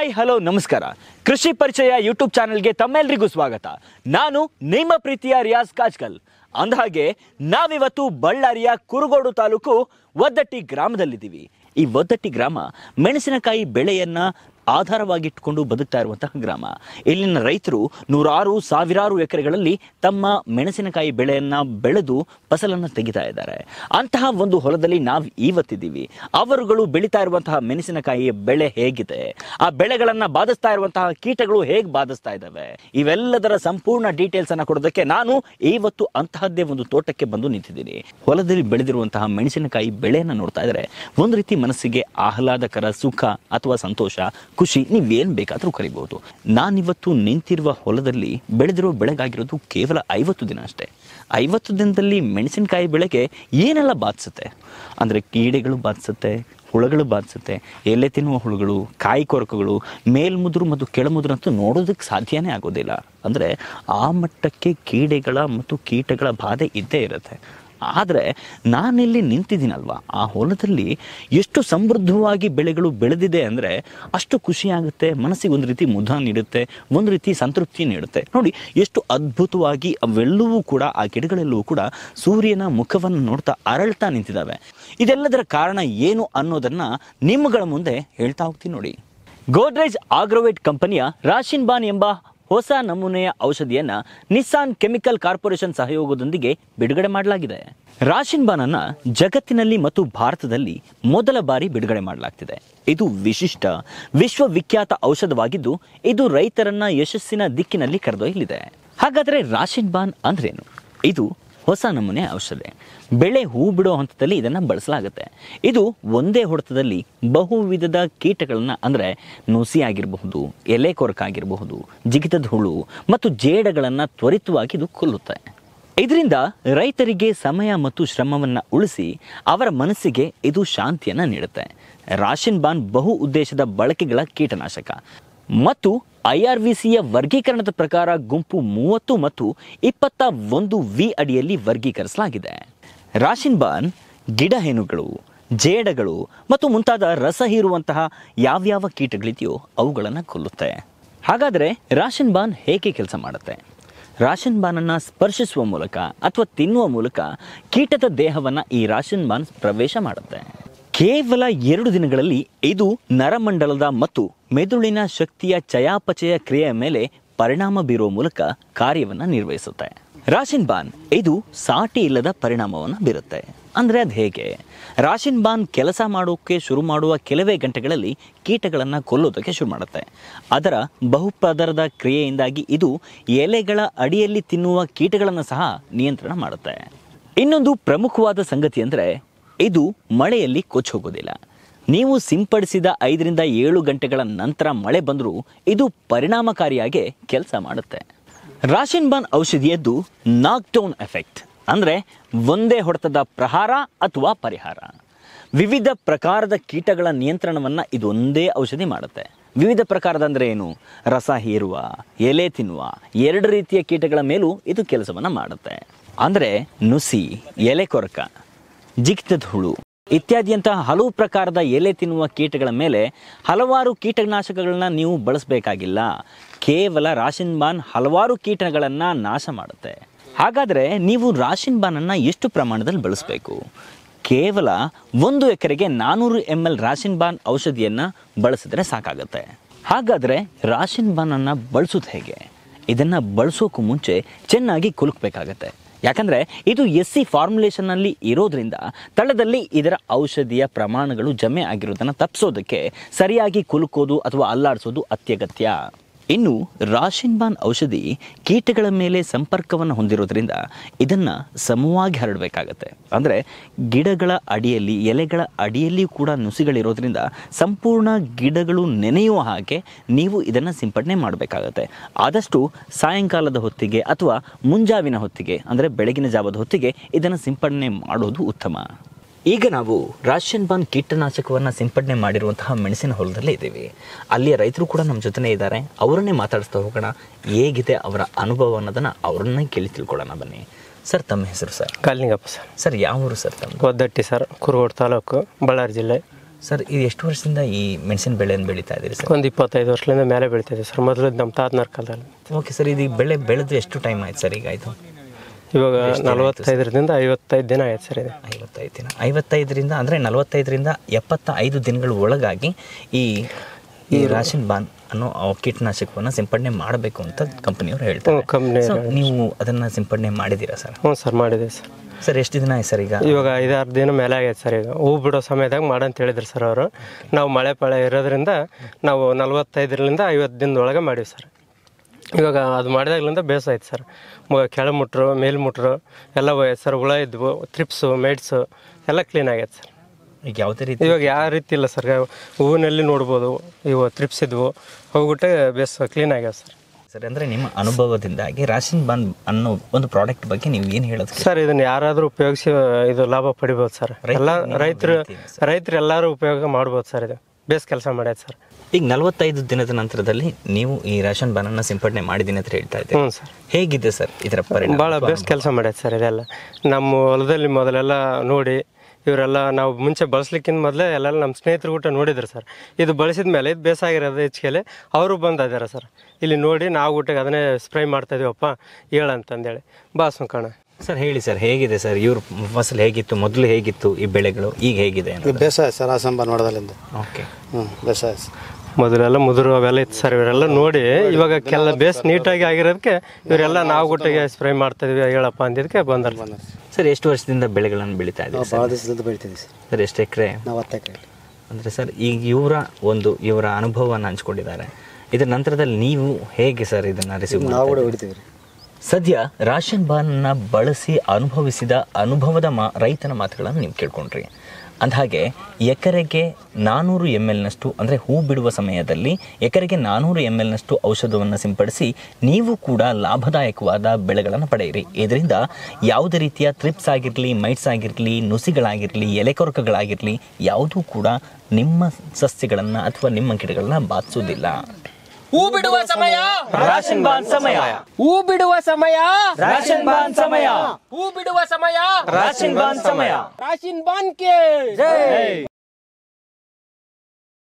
hi hello ನಮಸ್ಕಾರ ಕೃಷಿ ಪರಿಚಯ ಯೂಟ್ಯೂಬ್ ಚಾನೆಲ್ಗೆ ತಮ್ಮೆಲ್ರಿಗೂ ಸ್ವಾಗತ ನಾನು ನಿಮ್ಮ ಪ್ರೀತಿಯ ರಿಯಾಜ್ ಕಾಜ್ಕಲ್ ಅಂದಹಾಗೆ ನಾವಿವತ್ತು ಬಳ್ಳಾರಿಯ ಕುರುಗೋಡು ತಾಲೂಕು ಒದ್ದಟ್ಟಿ ಗ್ರಾಮದಲ್ಲಿದ್ದೀವಿ ಈ ಒದ್ದಟ್ಟಿ ಗ್ರಾಮ ಮೆಣಸಿನಕಾಯಿ ಬೆಳೆಯನ್ನು ಆಧಾರವಾಗಿಟ್ಟುಕೊಂಡು ಬದುಕ್ತಾ ಇರುವಂತಹ ಗ್ರಾಮ ಇಲ್ಲಿನ ರೈತರು ನೂರಾರು ಸಾವಿರಾರು ಎಕರೆಗಳಲ್ಲಿ ತಮ್ಮ ಮೆಣಸಿನಕಾಯಿ ಬೆಳೆಯನ್ನು ಬೆಳೆದು ಫಸಲನ್ನು ತೆಗಿತಾ ಇದ್ದಾರೆ ಅಂತಹ ಒಂದು ಹೊಲದಲ್ಲಿ ನಾವು ಇವತ್ತಿದ್ದೀವಿ ಅವರುಗಳು ಬೆಳೀತಾ ಇರುವಂತಹ ಮೆಣಸಿನಕಾಯಿಯ ಬೆಳೆ ಹೇಗಿದೆ ಆ ಬೆಳೆಗಳನ್ನು ಬಾಧಿಸ್ತಾ ಇರುವಂತಹ ಕೀಟಗಳು ಹೇಗೆ ಬಾಧಿಸ್ತಾ ಇದ್ದಾವೆ ಇವೆಲ್ಲದರ ಸಂಪೂರ್ಣ ಡೀಟೇಲ್ಸ್ ಅನ್ನು ಕೊಡೋದಕ್ಕೆ ನಾನು ಇವತ್ತು ಅಂತಹದ್ದೇ ಒಂದು ತೋಟಕ್ಕೆ ಬಂದು ನಿಂತಿದ್ದೀನಿ ಹೊಲದಲ್ಲಿ ಬೆಳೆದಿರುವಂತಹ ಮೆಣಸಿನಕಾಯಿ ಬೆಳೆಯನ್ನ ನೋಡ್ತಾ ಇದ್ರೆ ಒಂದು ರೀತಿ ಮನಸ್ಸಿಗೆ ಆಹ್ಲಾದಕರ ಸುಖ ಅಥವಾ ಸಂತೋಷ ಖುಷಿ ನೀವೇನು ಬೇಕಾದರೂ ಕರಿಬಹುದು ನಾನಿವತ್ತು ನಿಂತಿರುವ ಹೊಲದಲ್ಲಿ ಬೆಳೆದಿರೋ ಬೆಳೆಗಾಗಿರೋದು ಕೇವಲ ಐವತ್ತು ದಿನ ಅಷ್ಟೇ ಐವತ್ತು ದಿನದಲ್ಲಿ ಮೆಣಸಿನಕಾಯಿ ಬೆಳೆಗೆ ಏನೆಲ್ಲ ಬಾಧಿಸುತ್ತೆ ಅಂದರೆ ಕೀಡೆಗಳು ಬಾಧಿಸುತ್ತೆ ಹುಳಗಳು ಬಾಧಿಸುತ್ತೆ ಎಲೆ ತಿನ್ನುವ ಹುಳುಗಳು ಕಾಯಿ ಕೊರಕಗಳು ಮೇಲ್ಮುದ್ರು ಮತ್ತು ಕೆಳಮುದ್ರು ಅಂತೂ ನೋಡೋದಕ್ಕೆ ಸಾಧ್ಯನೇ ಆಗೋದಿಲ್ಲ ಅಂದರೆ ಆ ಮಟ್ಟಕ್ಕೆ ಕೀಡೆಗಳ ಮತ್ತು ಕೀಟಗಳ ಬಾಧೆ ಇದ್ದೇ ಇರುತ್ತೆ ಆದರೆ ನಾನಿಲ್ಲಿ ನಿಂತಿದ್ದೀನಲ್ವ ಆ ಹೊಲದಲ್ಲಿ ಎಷ್ಟು ಸಮೃದ್ಧವಾಗಿ ಬೆಳೆಗಳು ಬೆಳೆದಿದೆ ಅಂದರೆ ಅಷ್ಟು ಖುಷಿಯಾಗುತ್ತೆ ಮನಸ್ಸಿಗೆ ಒಂದು ರೀತಿ ಮುದ ನೀಡುತ್ತೆ ಒಂದು ರೀತಿ ಸಂತೃಪ್ತಿ ನೀಡುತ್ತೆ ನೋಡಿ ಎಷ್ಟು ಅದ್ಭುತವಾಗಿ ಅವೆಲ್ಲವೂ ಕೂಡ ಆ ಗಿಡಗಳೆಲ್ಲವೂ ಕೂಡ ಸೂರ್ಯನ ಮುಖವನ್ನು ನೋಡ್ತಾ ಅರಳ್ತಾ ನಿಂತಿದ್ದಾವೆ ಇದೆಲ್ಲದರ ಕಾರಣ ಏನು ಅನ್ನೋದನ್ನು ನಿಮ್ಮಗಳ ಮುಂದೆ ಹೇಳ್ತಾ ಹೋಗ್ತೀನಿ ನೋಡಿ ಗೋದ್ರೇಜ್ ಆಗ್ರೋವೇಟ್ ಕಂಪನಿಯ ರಾಶಿನ್ ಬಾನ್ ಎಂಬ ಹೊಸ ನಮೂನೆಯ ಔಷಧಿಯನ್ನ ನಿಸ್ಸಾನ್ ಕೆಮಿಕಲ್ ಕಾರ್ಪೊರೇಷನ್ ಸಹಯೋಗದೊಂದಿಗೆ ಬಿಡುಗಡೆ ಮಾಡಲಾಗಿದೆ ರಾಶಿನ್ ಅನ್ನ ಜಗತ್ತಿನಲ್ಲಿ ಮತ್ತು ಭಾರತದಲ್ಲಿ ಮೊದಲ ಬಾರಿ ಬಿಡುಗಡೆ ಮಾಡಲಾಗ್ತಿದೆ ಇದು ವಿಶಿಷ್ಟ ವಿಶ್ವವಿಖ್ಯಾತ ಔಷಧವಾಗಿದ್ದು ಇದು ರೈತರನ್ನ ಯಶಸ್ಸಿನ ದಿಕ್ಕಿನಲ್ಲಿ ಕರೆದೊಯ್ಯಲಿದೆ ಹಾಗಾದರೆ ರಾಶಿನ್ ಬಾನ್ ಅಂದ್ರೇನು ಇದು ಹೊಸ ನಮೂನೆ ಔಷಧಿ ಬೆಳೆ ಹೂ ಬಿಡೋ ಹಂತದಲ್ಲಿ ಇದನ್ನು ಬಳಸಲಾಗುತ್ತೆ ಇದು ಒಂದೇ ಹೊಡೆತದಲ್ಲಿ ಬಹು ವಿಧದ ಕೀಟಗಳನ್ನು ಅಂದರೆ ನುಸಿ ಆಗಿರಬಹುದು ಎಲೆ ಕೊರಕಾಗಿರಬಹುದು ಜಿಗಿತದ ಹುಳು ಮತ್ತು ಜೇಡಗಳನ್ನು ತ್ವರಿತವಾಗಿ ಇದು ಕೊಲ್ಲುತ್ತೆ ಇದರಿಂದ ರೈತರಿಗೆ ಸಮಯ ಮತ್ತು ಶ್ರಮವನ್ನು ಉಳಿಸಿ ಅವರ ಮನಸ್ಸಿಗೆ ಇದು ಶಾಂತಿಯನ್ನು ನೀಡುತ್ತೆ ರಾಶಿನ್ ಬಾನ್ ಬಹು ಉದ್ದೇಶದ ಬಳಕೆಗಳ ಕೀಟನಾಶಕ ಮತ್ತು ಐಆರ್ವಿಸಿಯ ವರ್ಗೀಕರಣದ ಪ್ರಕಾರ ಗುಂಪು ಮೂವತ್ತು ಮತ್ತು ಇಪ್ಪತ್ತ ಒಂದು ವಿ ಅಡಿಯಲ್ಲಿ ವರ್ಗೀಕರಿಸಲಾಗಿದೆ ಗಿಡ ಗಿಡಹೇನುಗಳು ಜೇಡಗಳು ಮತ್ತು ಮುಂತಾದ ರಸ ಹೀರುವಂತಹ ಯಾವ್ಯಾವ ಕೀಟಗಳಿದೆಯೋ ಅವುಗಳನ್ನು ಕೊಲ್ಲುತ್ತೆ ಹಾಗಾದರೆ ರಾಶಿನ್ ಬಾನ್ ಹೇಗೆ ಕೆಲಸ ಮಾಡುತ್ತೆ ರಾಶನ್ ಬಾನನ್ನು ಸ್ಪರ್ಶಿಸುವ ಮೂಲಕ ಅಥವಾ ತಿನ್ನುವ ಮೂಲಕ ಕೀಟದ ದೇಹವನ್ನು ಈ ರಾಶಿನ್ ಬಾನ್ ಪ್ರವೇಶ ಮಾಡುತ್ತೆ ಕೇವಲ ಎರಡು ದಿನಗಳಲ್ಲಿ ಇದು ನರಮಂಡಲದ ಮತ್ತು ಮೆದುಳಿನ ಶಕ್ತಿಯ ಚಯಾಪಚಯ ಕ್ರಿಯೆಯ ಮೇಲೆ ಪರಿಣಾಮ ಬೀರುವ ಮೂಲಕ ಕಾರ್ಯವನ್ನು ನಿರ್ವಹಿಸುತ್ತೆ ರಾಶಿನ್ ಬಾನ್ ಇದು ಸಾಟಿ ಇಲ್ಲದ ಪರಿಣಾಮವನ್ನು ಬೀರುತ್ತೆ ಅಂದರೆ ಅದು ಹೇಗೆ ರಾಶಿನ್ ಬಾನ್ ಕೆಲಸ ಮಾಡೋಕ್ಕೆ ಶುರು ಮಾಡುವ ಕೆಲವೇ ಗಂಟೆಗಳಲ್ಲಿ ಕೀಟಗಳನ್ನು ಕೊಲ್ಲೋದಕ್ಕೆ ಶುರು ಮಾಡುತ್ತೆ ಅದರ ಬಹುಪದರದ ಕ್ರಿಯೆಯಿಂದಾಗಿ ಇದು ಎಲೆಗಳ ಅಡಿಯಲ್ಲಿ ತಿನ್ನುವ ಕೀಟಗಳನ್ನು ಸಹ ನಿಯಂತ್ರಣ ಮಾಡುತ್ತೆ ಇನ್ನೊಂದು ಪ್ರಮುಖವಾದ ಸಂಗತಿ ಅಂದರೆ ಇದು ಮಳೆಯಲ್ಲಿ ಕೊಚ್ಚ ಹೋಗೋದಿಲ್ಲ ನೀವು ಸಿಂಪಡಿಸಿದ ಐದರಿಂದ ಏಳು ಗಂಟೆಗಳ ನಂತರ ಮಳೆ ಬಂದರೂ ಇದು ಪರಿಣಾಮಕಾರಿಯಾಗಿ ಕೆಲಸ ಮಾಡುತ್ತೆ ರಾಶಿನ್ ಬಾನ್ ಔಷಧಿಯದ್ದು ನಾಕ್ಡೌನ್ ಎಫೆಕ್ಟ್ ಅಂದರೆ ಒಂದೇ ಹೊಡೆತದ ಪ್ರಹಾರ ಅಥವಾ ಪರಿಹಾರ ವಿವಿಧ ಪ್ರಕಾರದ ಕೀಟಗಳ ನಿಯಂತ್ರಣವನ್ನು ಇದೊಂದೇ ಔಷಧಿ ಮಾಡುತ್ತೆ ವಿವಿಧ ಪ್ರಕಾರದ ಅಂದರೆ ಏನು ರಸ ಹೀರುವ ಎಲೆ ತಿನ್ನುವ ಎರಡು ರೀತಿಯ ಕೀಟಗಳ ಮೇಲೂ ಇದು ಕೆಲಸವನ್ನು ಮಾಡುತ್ತೆ ಅಂದರೆ ನುಸಿ ಎಲೆ ಕೊರಕ ಜಿಗಿತದ ಹುಳು ಇತ್ಯಾದಿಯಂತಹ ಹಲವು ಪ್ರಕಾರದ ಎಲೆ ತಿನ್ನುವ ಕೀಟಗಳ ಮೇಲೆ ಹಲವಾರು ಕೀಟನಾಶಕಗಳನ್ನ ನೀವು ಬಳಸಬೇಕಾಗಿಲ್ಲ ಕೇವಲ ರಾಶಿನ್ ಬಾನ್ ಹಲವಾರು ಕೀಟಗಳನ್ನ ನಾಶ ಮಾಡುತ್ತೆ ಹಾಗಾದರೆ ನೀವು ರಾಶಿನ್ ಬಾನನ್ನು ಎಷ್ಟು ಪ್ರಮಾಣದಲ್ಲಿ ಬಳಸಬೇಕು ಕೇವಲ ಒಂದು ಎಕರೆಗೆ ನಾನೂರು ಎಂ ಎಲ್ ರಾಶಿನ್ ಬಾನ್ ಔಷಧಿಯನ್ನು ಬಳಸಿದ್ರೆ ಸಾಕಾಗುತ್ತೆ ಹಾಗಾದರೆ ರಾಶಿನ್ ಬಾನನ್ನು ಬಳಸೋದು ಹೇಗೆ ಇದನ್ನ ಬಳಸೋಕು ಮುಂಚೆ ಚೆನ್ನಾಗಿ ಕುಲುಕಬೇಕಾಗತ್ತೆ ಯಾಕಂದರೆ ಇದು ಎಸ್ ಸಿ ಫಾರ್ಮುಲೇಷನ್ನಲ್ಲಿ ಇರೋದ್ರಿಂದ ತಳದಲ್ಲಿ ಇದರ ಔಷಧಿಯ ಪ್ರಮಾಣಗಳು ಜಮೆ ಆಗಿರೋದನ್ನು ತಪ್ಪಿಸೋದಕ್ಕೆ ಸರಿಯಾಗಿ ಕುಲುಕೋದು ಅಥವಾ ಅಲ್ಲಾಡಿಸೋದು ಅತ್ಯಗತ್ಯ ಇನ್ನು ರಾಶಿನ್ಬಾನ್ ಔಷಧಿ ಕೀಟಗಳ ಮೇಲೆ ಸಂಪರ್ಕವನ್ನು ಹೊಂದಿರೋದ್ರಿಂದ ಇದನ್ನು ಸಮವಾಗಿ ಹರಡಬೇಕಾಗತ್ತೆ ಅಂದರೆ ಗಿಡಗಳ ಅಡಿಯಲ್ಲಿ ಎಲೆಗಳ ಅಡಿಯಲ್ಲಿಯೂ ಕೂಡ ನುಸಿಗಳಿರೋದ್ರಿಂದ ಸಂಪೂರ್ಣ ಗಿಡಗಳು ನೆನೆಯುವ ಹಾಗೆ ನೀವು ಇದನ್ನು ಸಿಂಪಡಣೆ ಮಾಡಬೇಕಾಗತ್ತೆ ಆದಷ್ಟು ಸಾಯಂಕಾಲದ ಹೊತ್ತಿಗೆ ಅಥವಾ ಮುಂಜಾವಿನ ಹೊತ್ತಿಗೆ ಅಂದರೆ ಬೆಳಗಿನ ಜಾವದ ಹೊತ್ತಿಗೆ ಇದನ್ನು ಸಿಂಪಡಣೆ ಮಾಡೋದು ಉತ್ತಮ ಈಗ ನಾವು ರಾಷನ್ ಬಾನ್ ಕೀಟನಾಶಕವನ್ನು ಸಿಂಪಡಣೆ ಮಾಡಿರುವಂತಹ ಮೆಣಸಿನ ಹೊಲದಲ್ಲೇ ಇದ್ದೀವಿ ಅಲ್ಲಿಯ ರೈತರು ಕೂಡ ನಮ್ಮ ಜೊತೆನೇ ಇದ್ದಾರೆ ಅವರನ್ನೇ ಮಾತಾಡಿಸ್ತಾ ಹೋಗೋಣ ಹೇಗಿದೆ ಅವರ ಅನುಭವ ಅನ್ನೋದನ್ನು ಅವರನ್ನೇ ಕೇಳಿ ತಿಳ್ಕೊಳ್ಳೋಣ ಬನ್ನಿ ಸರ್ ತಮ್ಮ ಹೆಸರು ಸರ್ ಕಾಲಿಂಗಪ್ಪ ಸರ್ ಸರ್ ಯಾವ ಊರು ಸರ್ ತಮ್ಮ ಒದ್ದಟ್ಟಿ ಸರ್ ಕುರುಗೋಡು ತಾಲೂಕು ಬಳ್ಳಾರಿ ಜಿಲ್ಲೆ ಸರ್ ಇದು ಎಷ್ಟು ವರ್ಷದಿಂದ ಈ ಮೆಣಸಿನ ಬೆಳೆಯನ್ನು ಬೆಳೀತಾ ಇದ್ದೀರಿ ಸರ್ ಒಂದು ಇಪ್ಪತ್ತೈದು ವರ್ಷದಿಂದ ಮೇಲೆ ಬೆಳೀತಾ ಇದೆ ಸರ್ ಮೊದಲು ನಮ್ಮ ತಾತನಾರ ಕಾಲದಲ್ಲಿ ಓಕೆ ಸರ್ ಇದು ಬೆಳೆ ಬೆಳೆದು ಎಷ್ಟು ಟೈಮ್ ಆಯ್ತು ಸರ್ ಈಗ ಆಯಿತು ಇವಾಗ ನಲವತ್ತೈದರಿಂದ ಐವತ್ತೈದು ದಿನ ಆಯ್ತು ಸರ್ ಇದೆ ಐವತ್ತೈದು ದಿನ ಐವತ್ತೈದರಿಂದ ಅಂದರೆ ನಲವತ್ತೈದರಿಂದ ಎಪ್ಪತ್ತ ಐದು ದಿನಗಳ ಒಳಗಾಗಿ ಈ ಈ ರಾಶನ್ ಬಾನ್ ಅನ್ನೋ ಕೀಟನಾಶಕವನ್ನು ಸಿಂಪಡಣೆ ಮಾಡಬೇಕು ಅಂತ ಕಂಪನಿಯವರು ಹೇಳ್ತಾರೆ ನೀವು ಅದನ್ನು ಸಿಂಪಡಣೆ ಮಾಡಿದ್ದೀರಾ ಸರ್ ಹ್ಞೂ ಸರ್ ಮಾಡಿದೆ ಸರ್ ಸರ್ ಎಷ್ಟು ದಿನ ಆಯ್ತು ಸರ್ ಈಗ ಇವಾಗ ಐದಾರು ದಿನ ಮೇಲೆ ಆಗೈತೆ ಸರ್ ಈಗ ಹೂ ಬಿಡೋ ಸಮಯದಾಗ ಮಾಡಂತ ಹೇಳಿದ್ರು ಸರ್ ಅವರು ನಾವು ಮಳೆ ಪಳೆ ಇರೋದ್ರಿಂದ ನಾವು ನಲವತ್ತೈದರಿಂದ ಐವತ್ತು ದಿನದೊಳಗೆ ಮಾಡೀವಿ ಸರ್ ಇವಾಗ ಅದು ಮಾಡಿದಾಗ್ಲಿಂದ ಬೇಸಾಯ್ತು ಸರ್ ಕೆಳ ಮುಟ್ರು ಮೇಲ್ ಮುಟ್ರು ಎಲ್ಲ ಸರ್ ಹುಳ ಇದ್ವು ತ್ರಿಪ್ಸು ಮೇಡ್ಸು ಎಲ್ಲ ಕ್ಲೀನ್ ಆಗೈತೆ ಸರ್ ಈಗ ಯಾವುದೇ ರೀತಿ ಇವಾಗ ಯಾವ ರೀತಿ ಇಲ್ಲ ಸರ್ ಹೂವಿನಲ್ಲಿ ನೋಡ್ಬೋದು ಇವು ತ್ರಿಪ್ಸ್ ಇದ್ವು ಹೋಗ್ಬಿಟ್ಟೆ ಬೇಸ್ ಕ್ಲೀನ್ ಆಗ್ಯಾವ ಸರ್ ಸರ್ ಅಂದರೆ ನಿಮ್ಮ ಅನುಭವದಿಂದಾಗಿ ರಾಷನ್ ಬಾನ್ ಅನ್ನೋ ಒಂದು ಪ್ರಾಡಕ್ಟ್ ಬಗ್ಗೆ ನೀವು ಏನು ಹೇಳೋದು ಸರ್ ಇದನ್ನು ಯಾರಾದರೂ ಉಪಯೋಗಿಸಿ ಇದು ಲಾಭ ಪಡಿಬೋದು ಸರ್ ಎಲ್ಲ ರೈತರು ರೈತರು ಎಲ್ಲರೂ ಉಪಯೋಗ ಮಾಡ್ಬೋದು ಸರ್ ಇದು ಬೇಸ್ ಕೆಲಸ ಮಾಡ್ಯದ ಸರ್ ಈಗ ನಲವತ್ತೈದು ದಿನದ ನಂತರದಲ್ಲಿ ನೀವು ಈ ರೇಷನ್ ಬನನ್ನ ಸಿಂಪಡಣೆ ಮಾಡಿದ್ದೀನಿ ಅಂತ ಹೇಳ್ತಾ ಇದ್ದೆ ಹ್ಞೂ ಸರ್ ಹೇಗಿದೆ ಸರ್ ಇದರ ಪರಿಣಾಮ ಭಾಳ ಬೇಸ್ ಕೆಲಸ ಮಾಡ್ಯದ ಸರ್ ಇದೆಲ್ಲ ನಮ್ಮ ಹೊಲದಲ್ಲಿ ಮೊದಲೆಲ್ಲ ನೋಡಿ ಇವರೆಲ್ಲ ನಾವು ಮುಂಚೆ ಬಳಸ್ಲಿಕ್ಕಿಂತ ಮೊದಲೇ ಎಲ್ಲ ನಮ್ಮ ಸ್ನೇಹಿತರು ಊಟ ನೋಡಿದ್ರು ಸರ್ ಇದು ಬಳಸಿದ ಮೇಲೆ ಇದು ಬೇಸಾಗಿರೋದು ಹೆಚ್ಚಿಗೆಲೆ ಅವರು ಬಂದಿದ್ದಾರೆ ಸರ್ ಇಲ್ಲಿ ನೋಡಿ ನಾವು ಊಟಕ್ಕೆ ಅದನ್ನೇ ಸ್ಪ್ರೈ ಮಾಡ್ತಾಯಿದ್ದೀವಪ್ಪ ಹೇಳಂತಂದೇಳಿ ಬಾ ಕಣ ಸರ್ ಹೇಳಿ ಸರ್ ಹೇಗಿದೆ ಸರ್ ಇವ್ರ ಫಸಲು ಹೇಗಿತ್ತು ಮೊದಲು ಹೇಗಿತ್ತು ಈ ಬೆಳೆಗಳು ಈಗ ಹೇಗಿದೆ ಬೇಸಾಯ ಸರ್ ಆ ಓಕೆ ಹ್ಞೂ ಬೇಸಾಯ ಮೊದಲೆಲ್ಲ ಮುದುರು ಅವೆಲ್ಲ ಇತ್ತು ಸರ್ ಇವರೆಲ್ಲ ನೋಡಿ ಇವಾಗ ಕೆಲ ಬೇಸ್ ನೀಟಾಗಿ ಆಗಿರೋದಕ್ಕೆ ಇವರೆಲ್ಲ ನಾವು ಗುಟ್ಟಿಗೆ ಸ್ಪ್ರೇ ಮಾಡ್ತಾ ಇದೀವಿ ಹೇಳಪ್ಪ ಅಂದಿದ್ದಕ್ಕೆ ಬಂದರು ಸರ್ ಎಷ್ಟು ವರ್ಷದಿಂದ ಬೆಳೆಗಳನ್ನು ಬೆಳೀತಾ ಇದ್ದೀವಿ ಸರ್ ಎಷ್ಟು ಎಕರೆ ಅಂದರೆ ಸರ್ ಈಗ ಇವರ ಒಂದು ಇವರ ಅನುಭವವನ್ನು ಹಂಚ್ಕೊಂಡಿದ್ದಾರೆ ಇದರ ನಂತರದಲ್ಲಿ ನೀವು ಹೇಗೆ ಸರ್ ಇದನ್ನು ರಿಸೀವ್ ನಾವು ಸದ್ಯ ರಾಷನ್ ಬಾನ್ನ ಬಳಸಿ ಅನುಭವಿಸಿದ ಅನುಭವದ ಮಾ ರೈತನ ಮಾತುಗಳನ್ನು ನೀವು ಕೇಳ್ಕೊಂಡ್ರಿ ಅಂದಹಾಗೆ ಎಕರೆಗೆ ನಾನ್ನೂರು ಎಮ್ ಎಲ್ನಷ್ಟು ಅಂದರೆ ಹೂ ಬಿಡುವ ಸಮಯದಲ್ಲಿ ಎಕರೆಗೆ ನಾನ್ನೂರು ಎಮ್ ಎಲ್ನಷ್ಟು ಔಷಧವನ್ನು ಸಿಂಪಡಿಸಿ ನೀವು ಕೂಡ ಲಾಭದಾಯಕವಾದ ಬೆಳೆಗಳನ್ನು ಪಡೆಯಿರಿ ಇದರಿಂದ ಯಾವುದೇ ರೀತಿಯ ಥ್ರಿಪ್ಸ್ ಆಗಿರಲಿ ಮೈಟ್ಸ್ ಆಗಿರಲಿ ನುಸಿಗಳಾಗಿರಲಿ ಎಲೆಕೊರಕಗಳಾಗಿರಲಿ ಯಾವುದೂ ಕೂಡ ನಿಮ್ಮ ಸಸ್ಯಗಳನ್ನು ಅಥವಾ ನಿಮ್ಮ ಗಿಡಗಳನ್ನ ಬಾಧಿಸೋದಿಲ್ಲ ಹೂ ಬಿಡುವ ಸಮಯ ರಾಷನ್ ಬಾನ್ ಸಮಯ ಹೂ ಬಿಡುವ ಸಮಯ ರಾಷನ್ ಬಾನ್ ಸಮಯ ಹೂ ಬಿಡುವ ಸಮಯ ರಾಷನ್ ಬಾನ್ ಸಮಯ ರಾಷನ್ ಬಾನ್ ಕೆ ಜೈ